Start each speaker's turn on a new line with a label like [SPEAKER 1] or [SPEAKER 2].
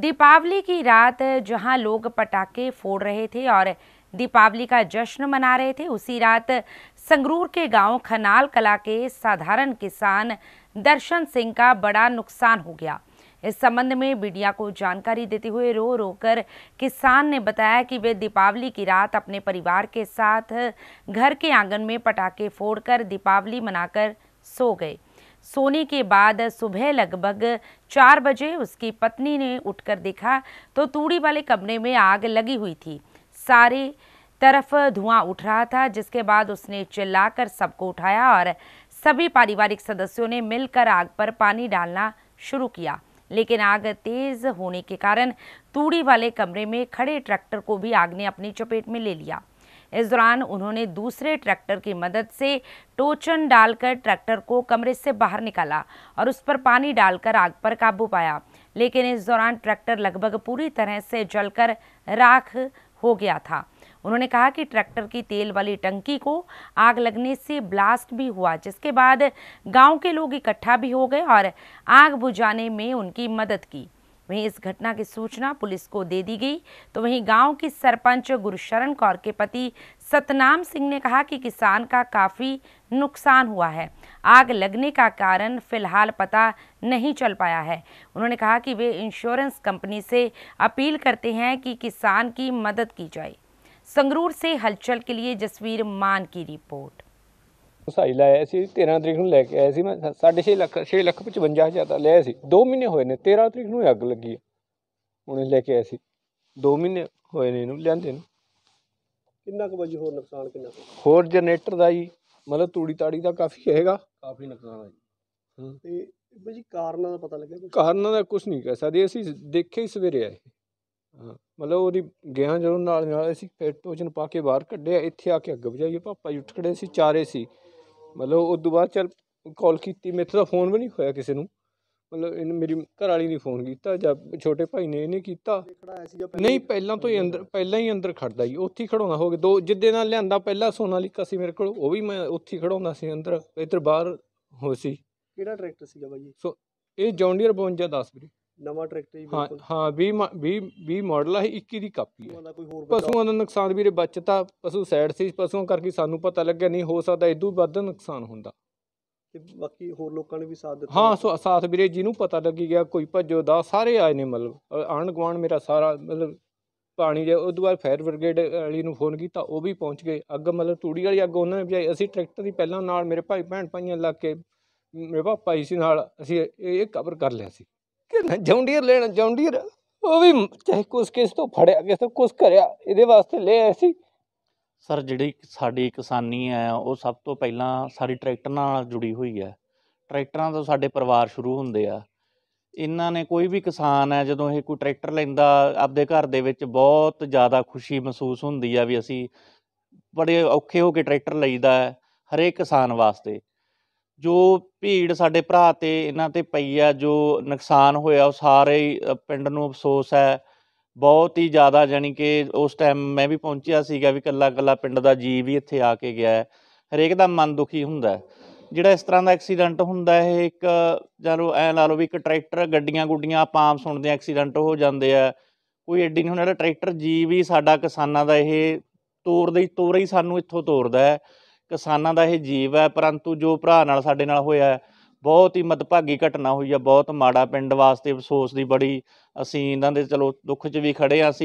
[SPEAKER 1] दीपावली की रात जहां लोग पटाखे फोड़ रहे थे और दीपावली का जश्न मना रहे थे उसी रात संगरूर के गांव खनाल कला के साधारण किसान दर्शन सिंह का बड़ा नुकसान हो गया इस संबंध में मीडिया को जानकारी देते हुए रो रो कर किसान ने बताया कि वे दीपावली की रात अपने परिवार के साथ घर के आंगन में पटाखे फोड़कर दीपावली मनाकर सो गए सोने के बाद सुबह लगभग चार बजे उसकी पत्नी ने उठकर देखा तो तूड़ी वाले कमरे में आग लगी हुई थी सारे तरफ धुआं उठ रहा था जिसके बाद उसने चिल्लाकर सबको उठाया और सभी पारिवारिक सदस्यों ने मिलकर आग पर पानी डालना शुरू किया लेकिन आग तेज़ होने के कारण तूड़ी वाले कमरे में खड़े ट्रैक्टर को भी आग ने अपनी चपेट में ले लिया इस दौरान उन्होंने दूसरे ट्रैक्टर की मदद से टोचन डालकर ट्रैक्टर को कमरे से बाहर निकाला और उस पर पानी डालकर आग पर काबू पाया लेकिन इस दौरान ट्रैक्टर लगभग पूरी तरह से जलकर राख हो गया था उन्होंने कहा कि ट्रैक्टर की तेल वाली टंकी को आग लगने से ब्लास्ट भी हुआ जिसके बाद गांव के लोग इकट्ठा भी हो गए और आग बुझाने में उनकी मदद की वहीं इस घटना की सूचना पुलिस को दे दी गई तो वहीं गांव की सरपंच गुरुशरण कौर के पति सतनाम सिंह ने कहा कि किसान का काफ़ी नुकसान हुआ है आग लगने का कारण फिलहाल पता नहीं चल पाया है उन्होंने कहा कि वे इंश्योरेंस कंपनी से अपील करते हैं कि किसान की मदद की जाए संगरूर से हलचल के लिए जसवीर मान की रिपोर्ट
[SPEAKER 2] ਸਾਈ ਲਾਇਆ ਸੀ 13 ਤਰੀਕ ਨੂੰ ਲੈ ਕੇ ਆਇਆ ਸੀ ਮੈਂ 6.5 ਲੱਖ 6 ਲੱਖ 55 ਹਜ਼ਾਰ ਦਾ ਲਿਆ ਸੀ 2 ਮਹੀਨੇ ਹੋਏ ਨੇ 13 ਤਰੀਕ ਨੂੰ ਅੱਗ ਲੱਗੀ ਉਹਨੇ ਲੈ ਕੇ ਆਇਆ ਸੀ 2 ਮਹੀਨੇ ਹੋਏ ਨੇ ਇਹਨੂੰ ਲਿਆਂਦੇ ਨੂੰ ਕਿੰਨਾ ਕੁ ਵਜੇ ਹੋਰ ਨੁਕਸਾਨ ਕਿੰਨਾ ਹੋਰ ਜਨਰੇਟਰ ਦਾ ਜੀ ਮਤਲਬ ਤੂੜੀ ਤਾੜੀ ਦਾ ਕਾਫੀ ਹੈਗਾ ਕਾਫੀ ਨੁਕਸਾਨ ਹੈ ਜੀ ਤੇ ਬਜੀ ਕਾਰਨਾਂ ਦਾ ਪਤਾ ਲੱਗਿਆ ਕਾਰਨਾਂ ਦਾ ਕੁਝ ਨਹੀਂ ਕਹਿ ਸਕਦੇ ਅਸੀਂ ਦੇਖੇ ਹੀ ਸਵੇਰੇ ਆਏ ਮਤਲਬ ਉਹਦੀ ਗਿਆ ਜਦੋਂ ਨਾਲ ਨਾਲ ਅਸੀਂ ਫਿਰ ਟੋਚਨ ਪਾ ਕੇ ਬਾਹਰ ਕੱਢਿਆ ਇੱਥੇ ਆ ਕੇ ਅੱਗ ਬੁਝਾਈਏ ਪਾਪਾ ਜੀ ਉੱਠ ਖੜੇ ਸੀ ਚਾਰੇ ਸੀ ਮਤਲਬ ਉਸ ਤੋਂ ਬਾਅਦ ਚਲ ਕਾਲ ਕੀਤੀ ਮੇਰੇ ਤੋਂ ਫੋਨ ਵੀ ਨਹੀਂ ਹੋਇਆ ਕਿਸੇ ਨੂੰ ਮਤਲਬ ਇਹ ਮੇਰੀ ਘਰ ਵਾਲੀ ਨੇ ਫੋਨ ਕੀਤਾ ਜਾਂ ਛੋਟੇ ਭਾਈ ਨੇ ਇਹਨੇ ਕੀਤਾ ਨਹੀਂ ਪਹਿਲਾਂ ਤੋਂ ਹੀ ਅੰਦਰ ਪਹਿਲਾਂ ਹੀ ਅੰਦਰ ਖੜਦਾ ਹੀ ਉੱਥੇ ਖੜਾਉਣਾ ਹੋ ਗਿਆ ਦੋ ਜਿੱਦੇ ਨਾਲ ਲਿਆਂਦਾ ਪਹਿਲਾਂ ਲਿਕਾ ਸੀ ਮੇਰੇ ਕੋਲ ਉਹ ਵੀ ਮੈਂ ਉੱਥੇ ਖੜਾਉਂਦਾ ਸੀ ਅੰਦਰ ਇੱਧਰ ਬਾਹਰ ਹੋ ਸੀ ਕਿਹੜਾ ਟਰੈਕਟਰ ਸੀਗਾ ਬਾਈ ਸੋ ਇਹ ਜੌਂਡੀਅਰ 52 10 ਵੀਰੇ ਨਵਾਂ ਟਰੈਕਟਰ ਹੀ ਹਾਂ ਬਿਲਕੁਲ ਹਾਂ 20 20 20 ਮਾਡਲ ਆ 21 ਦੀ ਕਾਪੀ ਹੈ ਪਸ਼ੂਆਂ ਦਾ ਨੁਕਸਾਨ ਵੀਰੇ ਬਚਤਾ ਪਸ਼ੂ ਸਾਈਡ ਸੀ ਪਸ਼ੂਆਂ ਕਰਕੇ ਸਾਨੂੰ ਪਤਾ ਲੱਗਿਆ ਨਹੀਂ ਹੋ ਸਕਦਾ ਇਦੋਂ ਵੱਧ ਨੁਕਸਾਨ ਹੁੰਦਾ ਤੇ ਬਾਕੀ ਹੋਰ ਲੋਕਾਂ ਨੇ ਵੀ ਸਾਥ ਦਿੱਤਾ ਹਾਂ ਸੋ ਸਾਥ ਵੀਰੇ ਜਿਹਨੂੰ ਪਤਾ ਲੱਗੀ ਗਿਆ ਕੋਈ ਭੱਜੋ ਦਾ ਸਾਰੇ ਆਏ ਨੇ ਮਤਲਬ ਆਣ ਗਵਾਣ ਮੇਰਾ ਸਾਰਾ ਮਤਲਬ ਪਾਣੀ ਦੇ ਉਦੋਂ ਬਾਅਦ ਫਾਇਰ ਬ੍ਰਿਗੇਡ ਵਾਲੀ ਨੂੰ ਫੋਨ ਕੀਤਾ ਉਹ ਵੀ ਪਹੁੰਚ ਗਏ ਅੱਗ ਮਤਲਬ ਤੂੜੀ ਵਾਲੀ ਅੱਗ ਉਹਨਾਂ ਨੇ ਬੁਝਾਈ ਅਸੀਂ ਟਰੈਕਟਰ ਦੀ ਪਹਿਲਾਂ ਨਾਲ ਮੇਰੇ ਭਾਈ ਭੈਣ ਪਾਈਆਂ ਲੱਗ ਕੇ ਮੇਰੇ ਪਾਪਾ ਜੀ ਸੀ ਨਾਲ ਅਸੀਂ ਇਹ ਕਵਰ ਕਰ ਲਿਆ ਸੀ ਕਿ ਜੌਂਡੀਰ ਲੈਣਾ ਜੌਂਡੀਰ ਉਹ ਵੀ ਚਾਹੇ ਕੁਸ ਕਿਸ ਤੋਂ ਫੜਿਆ ਗਿਆ ਤੋਂ ਕੁਸ ਕਰਿਆ ਇਹਦੇ ਵਾਸਤੇ ਲੈ ਆਏ ਸੀ
[SPEAKER 3] ਸਰ ਜਿਹੜੀ ਸਾਡੀ ਕਿਸਾਨੀ ਹੈ ਉਹ ਸਭ ਤੋਂ ਪਹਿਲਾਂ ਸਾਡੀ ਟਰੈਕਟਰ ਨਾਲ ਜੁੜੀ ਹੋਈ ਹੈ ਟਰੈਕਟਰਾਂ ਤੋਂ ਸਾਡੇ ਪਰਿਵਾਰ ਸ਼ੁਰੂ ਹੁੰਦੇ ਆ ਇਹਨਾਂ ਨੇ ਕੋਈ ਵੀ ਕਿਸਾਨ ਹੈ ਜਦੋਂ ਇਹ ਕੋਈ ਟਰੈਕਟਰ ਲੈਂਦਾ ਆਪਦੇ ਘਰ ਦੇ ਵਿੱਚ ਬਹੁਤ ਜ਼ਿਆਦਾ ਖੁਸ਼ੀ ਮਹਿਸੂਸ ਹੁੰਦੀ ਆ ਵੀ ਅਸੀਂ ਬੜੇ ਔਖੇ ਹੋ ਕੇ ਟਰੈਕਟਰ ਲਈਦਾ ਹਰੇਕ ਕਿਸਾਨ ਵਾਸਤੇ ਜੋ ਭੀੜ ਸਾਡੇ ਭਰਾ ਤੇ ਇਹਨਾਂ ਤੇ ਪਈ ਆ ਜੋ ਨੁਕਸਾਨ ਹੋਇਆ ਉਹ ਸਾਰੇ ਪਿੰਡ ਨੂੰ ਅਫਸੋਸ ਹੈ ਬਹੁਤ ਹੀ ਜ਼ਿਆਦਾ ਜਾਨੀ ਕਿ ਉਸ ਟਾਈਮ ਮੈਂ ਵੀ ਪਹੁੰਚਿਆ ਸੀਗਾ ਵੀ ਕੱਲਾ ਕੱਲਾ ਪਿੰਡ ਦਾ ਜੀ ਵੀ ਇੱਥੇ ਆ ਕੇ ਗਿਆ ਹਰੇਕ ਦਾ ਮਨ ਦੁਖੀ ਹੁੰਦਾ ਜਿਹੜਾ ਇਸ ਤਰ੍ਹਾਂ ਦਾ ਐਕਸੀਡੈਂਟ ਹੁੰਦਾ ਇਹ ਇੱਕ ਜਦੋਂ ਐ ਲਾ ਲਓ ਵੀ ਇੱਕ ਟਰੈਕਟਰ ਗੱਡੀਆਂ ਗੁੱਡੀਆਂ ਆਪਾਂ ਆਮ ਸੁਣਦੇ ਆ ਐਕਸੀਡੈਂਟ ਹੋ ਜਾਂਦੇ ਆ ਕੋਈ ਐਡੀ ਨਹੀਂ ਹੁੰਦਾ ਟਰੈਕਟਰ ਜੀ ਵੀ ਸਾਡਾ ਕਿਸਾਨਾਂ ਦਾ ਇਹ ਤੋੜਦਾ ਹੀ ਹੀ ਸਾਨੂੰ ਇੱਥੋਂ ਤੋੜਦਾ ਹੈ ਕਿਸਾਨਾਂ ਦਾ ਇਹ ਜੀਵ ਹੈ ਪਰੰਤੂ ਜੋ ਭਰਾ ਨਾਲ ਸਾਡੇ ਨਾਲ ਹੋਇਆ ਬਹੁਤ ਹੀ ਮਦਭਾਗੀ ਘਟਨਾ ਹੋਈ ਹੈ ਬਹੁਤ ਮਾੜਾ ਪਿੰਡ ਵਾਸਤੇ ਅਫਸੋਸ ਦੀ ਬੜੀ ਅਸੀਂ ਇਹਨਾਂ ਦੇ ਚਲੋ ਦੁੱਖ 'ਚ ਵੀ ਖੜੇ ਆ ਅਸੀਂ